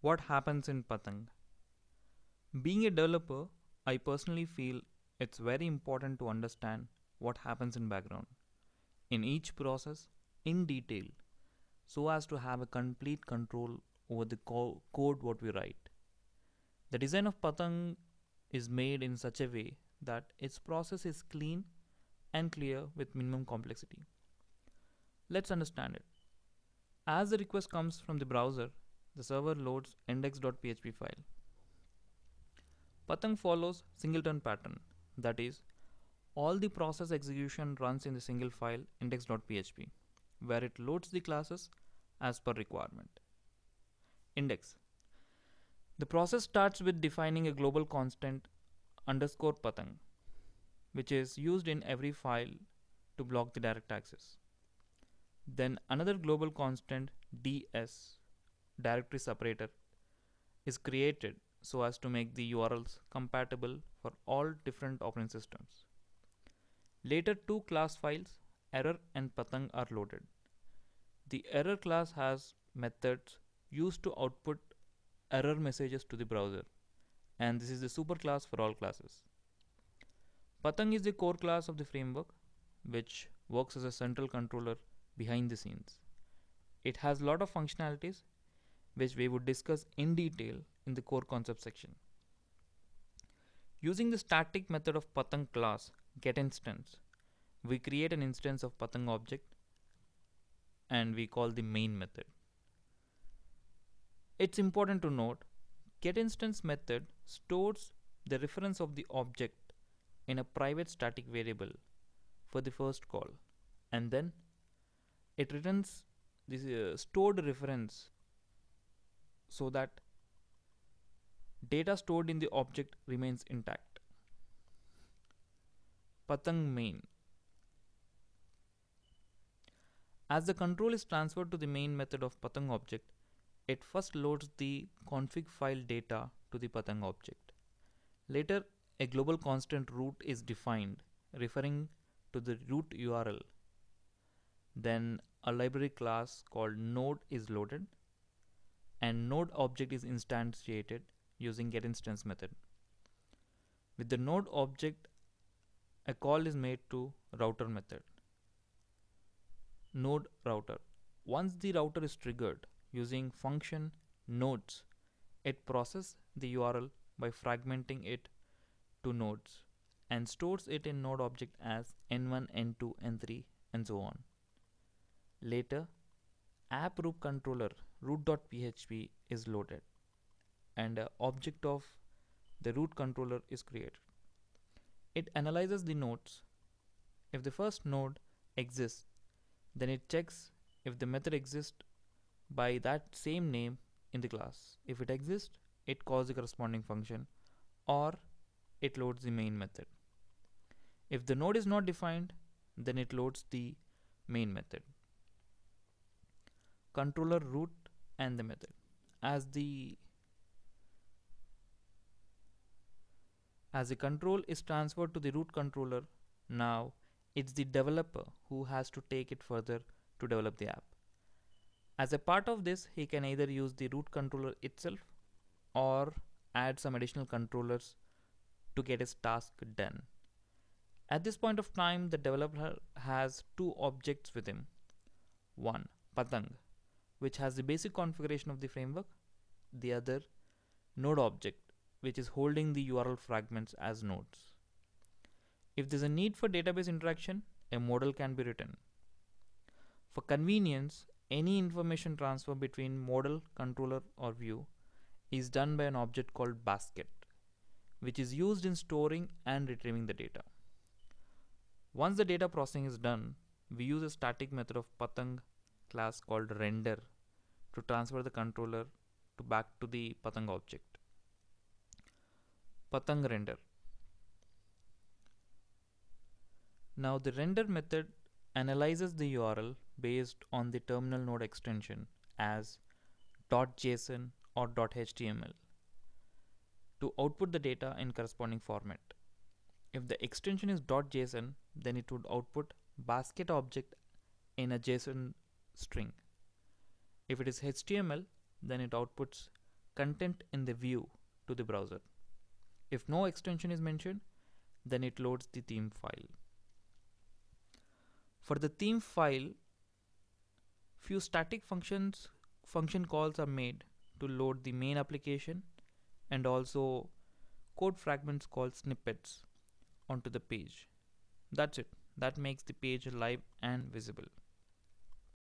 What happens in Patang? Being a developer, I personally feel it's very important to understand what happens in background in each process in detail so as to have a complete control over the co code what we write. The design of Patang is made in such a way that its process is clean and clear with minimum complexity. Let's understand it. As the request comes from the browser, the server loads index.php file. Patang follows singleton pattern, that is, all the process execution runs in the single file index.php, where it loads the classes as per requirement. Index. The process starts with defining a global constant underscore patang, which is used in every file to block the direct access. Then another global constant ds directory separator is created so as to make the URLs compatible for all different operating systems. Later two class files, error and patang are loaded. The error class has methods used to output error messages to the browser and this is the superclass for all classes. Patang is the core class of the framework which works as a central controller behind the scenes. It has lot of functionalities which we would discuss in detail in the core concept section. Using the static method of Pathang class getInstance, we create an instance of Pathang object and we call the main method. It's important to note getInstance method stores the reference of the object in a private static variable for the first call and then it returns this uh, stored reference so that data stored in the object remains intact. Patang main. As the control is transferred to the main method of Patang object, it first loads the config file data to the Patang object. Later, a global constant root is defined, referring to the root URL. Then a library class called node is loaded and node object is instantiated using getInstance method. With the node object, a call is made to router method. Node router. Once the router is triggered using function nodes, it processes the URL by fragmenting it to nodes and stores it in node object as n1, n2, n3 and so on. Later, app root controller root.php is loaded and a uh, object of the root controller is created. It analyzes the nodes. If the first node exists, then it checks if the method exists by that same name in the class. If it exists, it calls the corresponding function or it loads the main method. If the node is not defined, then it loads the main method. Controller root and the method as the as the control is transferred to the root controller now it's the developer who has to take it further to develop the app as a part of this he can either use the root controller itself or add some additional controllers to get his task done at this point of time the developer has two objects with him one patang which has the basic configuration of the framework, the other node object, which is holding the URL fragments as nodes. If there's a need for database interaction, a model can be written. For convenience, any information transfer between model, controller, or view is done by an object called basket, which is used in storing and retrieving the data. Once the data processing is done, we use a static method of patang class called render to transfer the controller to back to the Patang object. Patang render. Now the render method analyzes the URL based on the terminal node extension as .json or .html to output the data in corresponding format. If the extension is .json, then it would output basket object in a JSON string. If it is HTML, then it outputs content in the view to the browser. If no extension is mentioned, then it loads the theme file. For the theme file, few static functions function calls are made to load the main application and also code fragments called snippets onto the page. That's it. That makes the page live and visible.